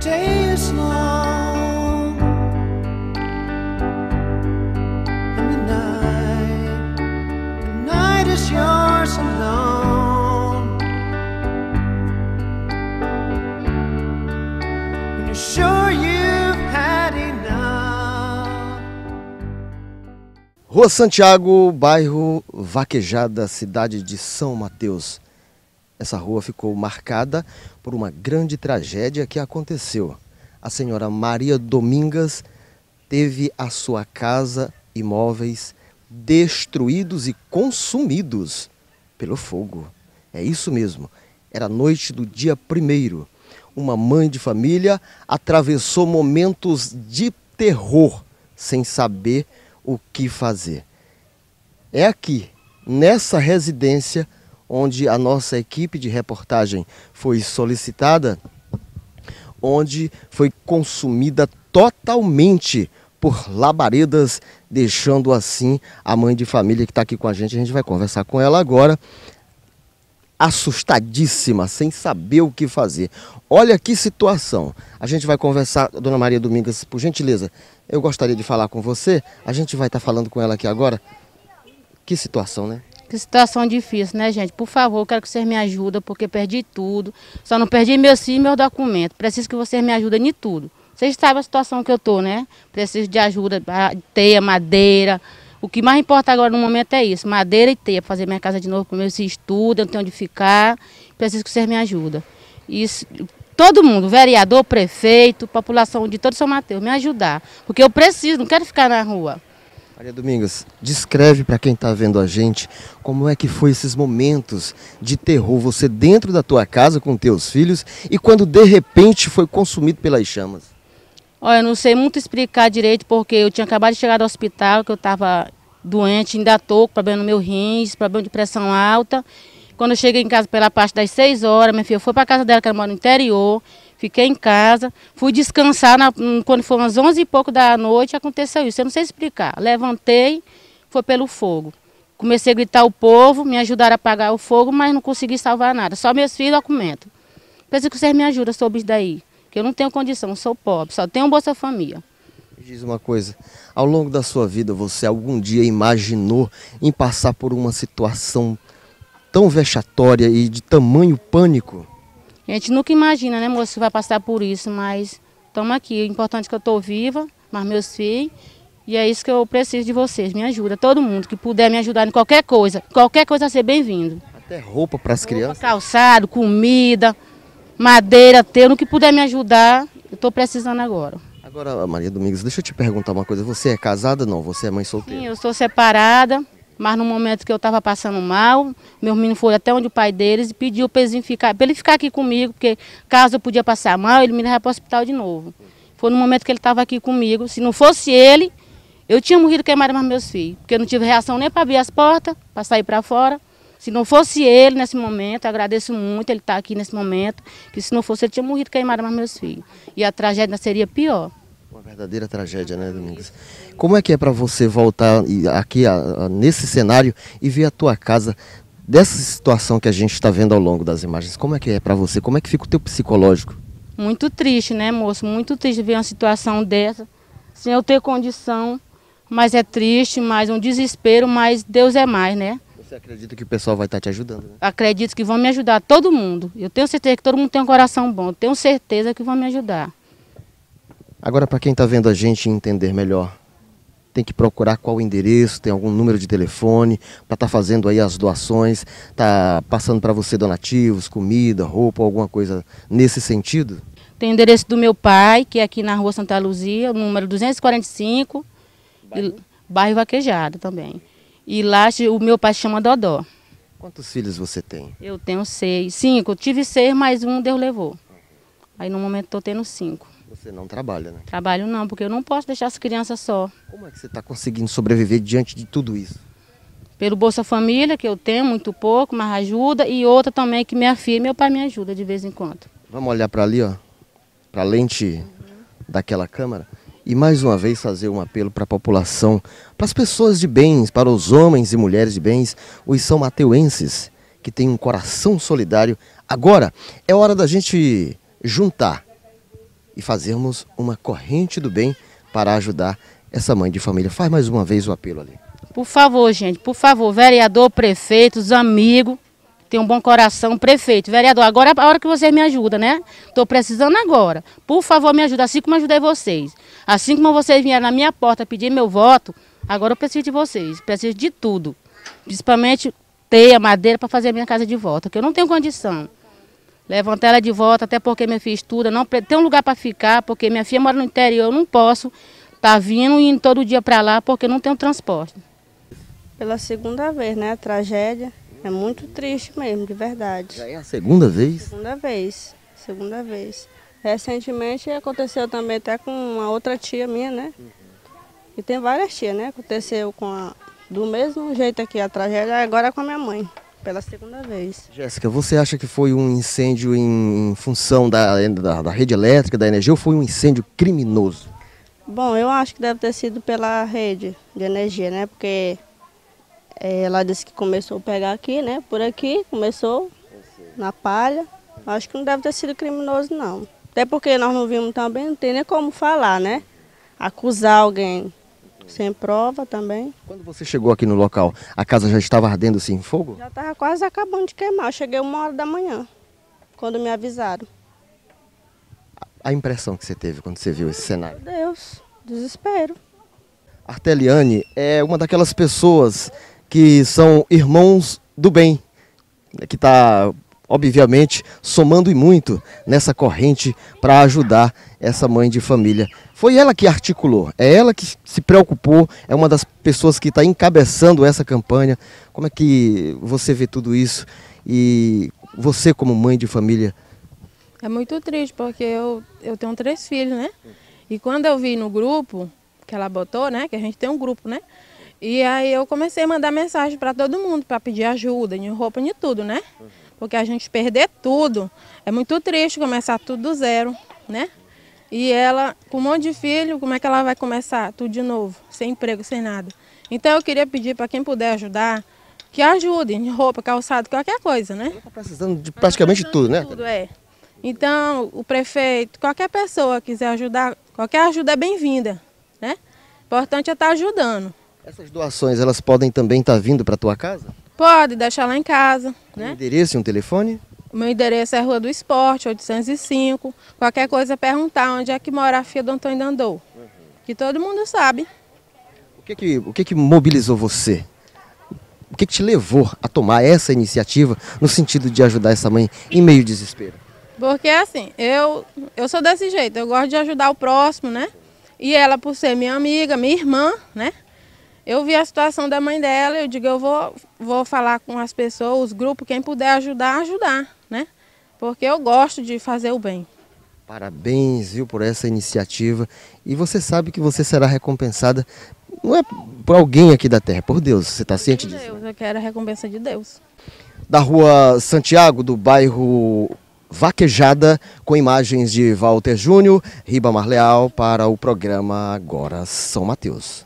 day is long night, night is Rua Santiago, bairro Vaquejada, cidade de São Mateus. Essa rua ficou marcada por uma grande tragédia que aconteceu. A senhora Maria Domingas teve a sua casa, e imóveis destruídos e consumidos pelo fogo. É isso mesmo. Era noite do dia primeiro. Uma mãe de família atravessou momentos de terror sem saber o que fazer. É aqui, nessa residência, onde a nossa equipe de reportagem foi solicitada, onde foi consumida totalmente por labaredas, deixando assim a mãe de família que está aqui com a gente. A gente vai conversar com ela agora, assustadíssima, sem saber o que fazer. Olha que situação. A gente vai conversar, Dona Maria Domingas, por gentileza, eu gostaria de falar com você. A gente vai estar tá falando com ela aqui agora. Que situação, né? Que situação difícil, né, gente? Por favor, quero que vocês me ajudem, porque perdi tudo. Só não perdi meu sim e meu documento. Preciso que vocês me ajudem em tudo. Vocês sabem a situação que eu estou, né? Preciso de ajuda, teia, madeira. O que mais importa agora no momento é isso, madeira e teia, fazer minha casa de novo, primeiro se estudo, eu não tenho onde ficar, preciso que vocês me ajudem. Isso, todo mundo, vereador, prefeito, população de todo São Mateus, me ajudar, porque eu preciso, não quero ficar na rua. Maria Domingas, descreve para quem está vendo a gente como é que foi esses momentos de terror, você dentro da tua casa com teus filhos e quando de repente foi consumido pelas chamas. Olha, eu não sei muito explicar direito porque eu tinha acabado de chegar do hospital, que eu estava doente, ainda estou com problema no meu rins, problema de pressão alta. Quando eu cheguei em casa pela parte das 6 horas, minha filha foi para a casa dela, que ela mora no interior. Fiquei em casa, fui descansar na, hum, quando foram as 11 e pouco da noite, aconteceu isso. Eu não sei explicar. Levantei, foi pelo fogo. Comecei a gritar o povo, me ajudaram a apagar o fogo, mas não consegui salvar nada. Só meus filhos e documento. Pensei que vocês me ajudem sobre isso daí, que eu não tenho condição, sou pobre, só tenho Bolsa Família. Diz uma coisa, ao longo da sua vida você algum dia imaginou em passar por uma situação tão vexatória e de tamanho pânico? A gente nunca imagina, né, moço, que vai passar por isso, mas estamos aqui. O importante é que eu estou viva, mas meus filhos. E é isso que eu preciso de vocês. Me ajuda, todo mundo que puder me ajudar em qualquer coisa. Qualquer coisa a ser bem-vindo. Até roupa para as crianças? Calçado, comida, madeira, telho, no que puder me ajudar, eu estou precisando agora. Agora, Maria Domingos, deixa eu te perguntar uma coisa. Você é casada? Não, você é mãe solteira? Sim, eu sou separada. Mas no momento que eu estava passando mal, meu menino foi até onde o pai deles e pediu para ele, ficar, ele ficar aqui comigo, porque caso eu podia passar mal, ele me levava para o hospital de novo. Foi no momento que ele estava aqui comigo. Se não fosse ele, eu tinha morrido queimado mais meus filhos, porque eu não tive reação nem para abrir as portas, para sair para fora. Se não fosse ele nesse momento, agradeço muito ele estar tá aqui nesse momento, que se não fosse ele, tinha morrido queimado mais meus filhos. E a tragédia seria pior. Uma verdadeira tragédia, né, Domingos? Como é que é para você voltar aqui a, a, nesse cenário e ver a tua casa dessa situação que a gente está vendo ao longo das imagens? Como é que é para você? Como é que fica o teu psicológico? Muito triste, né, moço? Muito triste ver uma situação dessa, sem eu ter condição. Mas é triste, mais um desespero, mas Deus é mais, né? Você acredita que o pessoal vai estar tá te ajudando? Né? Acredito que vão me ajudar, todo mundo. Eu tenho certeza que todo mundo tem um coração bom. tenho certeza que vão me ajudar. Agora, para quem está vendo a gente entender melhor, tem que procurar qual o endereço, tem algum número de telefone, para estar tá fazendo aí as doações, está passando para você donativos, comida, roupa, alguma coisa nesse sentido? Tem o endereço do meu pai, que é aqui na rua Santa Luzia, número 245, bairro, e, bairro Vaquejado também. E lá o meu pai se chama Dodó. Quantos filhos você tem? Eu tenho seis, cinco. tive seis, mas um Deus levou. Aí no momento estou tendo cinco. Você não trabalha, né? Trabalho não, porque eu não posso deixar as crianças só. Como é que você está conseguindo sobreviver diante de tudo isso? Pelo Bolsa Família, que eu tenho muito pouco, mas ajuda, e outra também que minha filha e meu pai me ajuda de vez em quando. Vamos olhar para ali, ó, para a lente uhum. daquela câmera. E mais uma vez fazer um apelo para a população, para as pessoas de bens, para os homens e mulheres de bens, os são mateuenses, que têm um coração solidário. Agora é hora da gente juntar e fazermos uma corrente do bem para ajudar essa mãe de família. Faz mais uma vez o apelo ali. Por favor, gente, por favor, vereador, prefeitos, amigos, tem um bom coração, prefeito, vereador, agora é a hora que vocês me ajudam, né? Estou precisando agora. Por favor, me ajuda, assim como ajudei vocês. Assim como vocês vieram na minha porta pedir meu voto, agora eu preciso de vocês, preciso de tudo. Principalmente teia, madeira para fazer a minha casa de volta, que eu não tenho condição. Levantar ela de volta, até porque minha filha estuda, não tem um lugar para ficar, porque minha filha mora no interior, eu não posso estar tá vindo e indo todo dia para lá porque não tenho transporte. Pela segunda vez, né? A tragédia. É muito triste mesmo, de verdade. Já é a segunda vez? Segunda vez, segunda vez. Recentemente aconteceu também até com uma outra tia minha, né? E tem várias tias, né? Aconteceu com a, do mesmo jeito aqui a tragédia, agora com a minha mãe pela segunda vez. Jéssica, você acha que foi um incêndio em função da, da, da rede elétrica, da energia, ou foi um incêndio criminoso? Bom, eu acho que deve ter sido pela rede de energia, né? Porque é, ela disse que começou a pegar aqui, né? Por aqui, começou na palha. Acho que não deve ter sido criminoso, não. Até porque nós não vimos também, não tem nem como falar, né? Acusar alguém sem prova também. Quando você chegou aqui no local, a casa já estava ardendo assim em fogo? Já estava quase acabando de queimar. Eu cheguei uma hora da manhã, quando me avisaram. A impressão que você teve quando você viu esse cenário? Meu Deus, desespero. Arteliane é uma daquelas pessoas que são irmãos do bem, né, que está obviamente somando e muito nessa corrente para ajudar essa mãe de família. Foi ela que articulou, é ela que se preocupou, é uma das pessoas que está encabeçando essa campanha. Como é que você vê tudo isso e você como mãe de família? É muito triste porque eu, eu tenho três filhos, né? E quando eu vi no grupo que ela botou, né? Que a gente tem um grupo, né? E aí eu comecei a mandar mensagem para todo mundo, para pedir ajuda, de roupa, de tudo, né? Uhum porque a gente perder tudo é muito triste começar tudo do zero, né? E ela, com um monte de filho, como é que ela vai começar tudo de novo, sem emprego, sem nada? Então eu queria pedir para quem puder ajudar, que ajudem, roupa, calçado, qualquer coisa, né? Está precisando de praticamente tá precisando tudo, né? Tudo, é. Então, o prefeito, qualquer pessoa quiser ajudar, qualquer ajuda é bem-vinda, né? importante é estar tá ajudando. Essas doações, elas podem também estar tá vindo para a tua casa? Pode deixar lá em casa. Né? Um endereço e um telefone? meu endereço é Rua do Esporte, 805. Qualquer coisa perguntar onde é que mora a filha do Antônio Dandou. Uhum. Que todo mundo sabe. O que que, o que, que mobilizou você? O que, que te levou a tomar essa iniciativa no sentido de ajudar essa mãe em meio ao desespero? Porque assim, eu, eu sou desse jeito, eu gosto de ajudar o próximo, né? E ela, por ser minha amiga, minha irmã, né? Eu vi a situação da mãe dela, eu digo, eu vou, vou falar com as pessoas, os grupos, quem puder ajudar, ajudar, né? Porque eu gosto de fazer o bem. Parabéns, viu, por essa iniciativa. E você sabe que você será recompensada, não é por alguém aqui da terra, é por Deus. Você está ciente né? Deus, disso? Deus, né? eu quero a recompensa de Deus. Da rua Santiago, do bairro Vaquejada, com imagens de Walter Júnior, Ribamar Leal, para o programa Agora São Mateus.